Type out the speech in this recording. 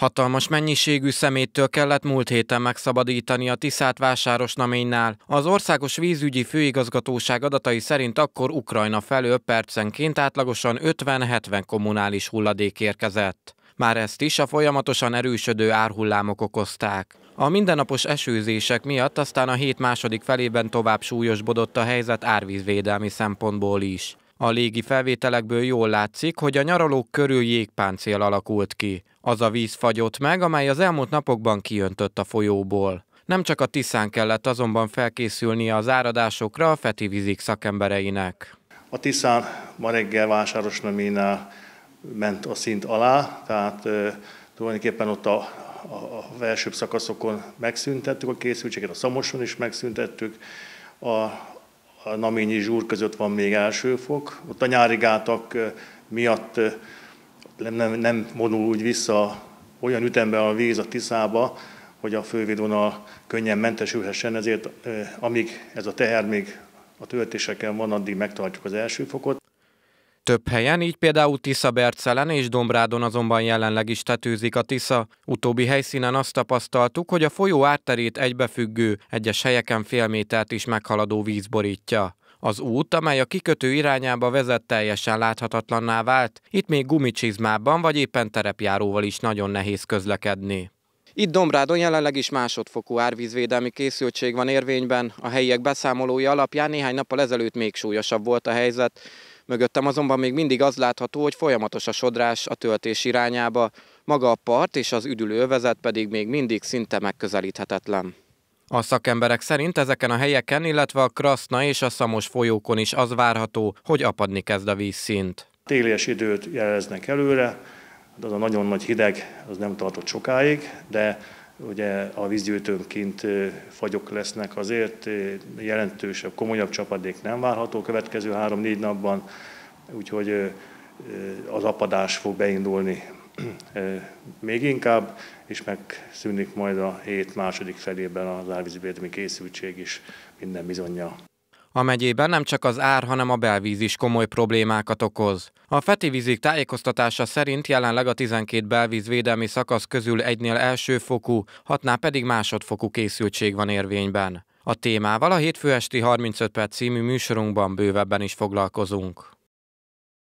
Hatalmas mennyiségű szeméttől kellett múlt héten megszabadítani a Tiszát naménynál. Az Országos Vízügyi Főigazgatóság adatai szerint akkor Ukrajna felől percenként átlagosan 50-70 kommunális hulladék érkezett. Már ezt is a folyamatosan erősödő árhullámok okozták. A mindennapos esőzések miatt aztán a hét második felében tovább súlyosbodott a helyzet árvízvédelmi szempontból is. A légi felvételekből jól látszik, hogy a nyaralók körül jégpáncél alakult ki. Az a víz fagyott meg, amely az elmúlt napokban kijöntött a folyóból. Nem csak a Tiszán kellett azonban felkészülnie az áradásokra a Feti vízik szakembereinek. A Tiszán ma reggel vásárosnöménál ment a szint alá, tehát e, tulajdonképpen ott a, a, a felsőbb szakaszokon megszüntettük a készültséget, a Szamoson is megszüntettük, a, a Naményi Zsúr között van még fok. Ott a nyári gátak miatt nem, nem, nem vonul úgy vissza olyan ütemben a víz a Tiszába, hogy a fővédvonal könnyen mentesülhessen, ezért amíg ez a teher még a töltéseken van, addig megtartjuk az első fokot több helyen, így például Bercelen és Dombrádon azonban jelenleg is tetőzik a Tisza. Utóbbi helyszínen azt tapasztaltuk, hogy a folyó árterét egybefüggő, egyes helyeken fél métert is meghaladó víz borítja. Az út, amely a kikötő irányába vezet, teljesen láthatatlanná vált, itt még gumicsizmában vagy éppen terepjáróval is nagyon nehéz közlekedni. Itt Dombrádon jelenleg is másodfokú árvízvédelmi készültség van érvényben. A helyiek beszámolói alapján néhány nappal ezelőtt még súlyosabb volt a helyzet. Mögöttem azonban még mindig az látható, hogy folyamatos a sodrás a töltés irányába, maga a part és az üdülővezet pedig még mindig szinte megközelíthetetlen. A szakemberek szerint ezeken a helyeken, illetve a Kraszna és a Szamos folyókon is az várható, hogy apadni kezd a vízszint. Télies időt jeleznek előre, de az a nagyon nagy hideg az nem tartott sokáig, de Ugye a kint fagyok lesznek, azért jelentősebb, komolyabb csapadék nem várható a következő három-négy napban, úgyhogy az apadás fog beindulni még inkább, és megszűnik majd a hét második felében az árvízvédelmi készültség is minden bizonyja. A megyében nem csak az ár, hanem a belvíz is komoly problémákat okoz. A Feti vízig tájékoztatása szerint jelenleg a 12 belvízvédelmi szakasz közül egynél elsőfokú, hatnál pedig másodfokú készültség van érvényben. A témával a hétfő esti 35 perc című műsorunkban bővebben is foglalkozunk.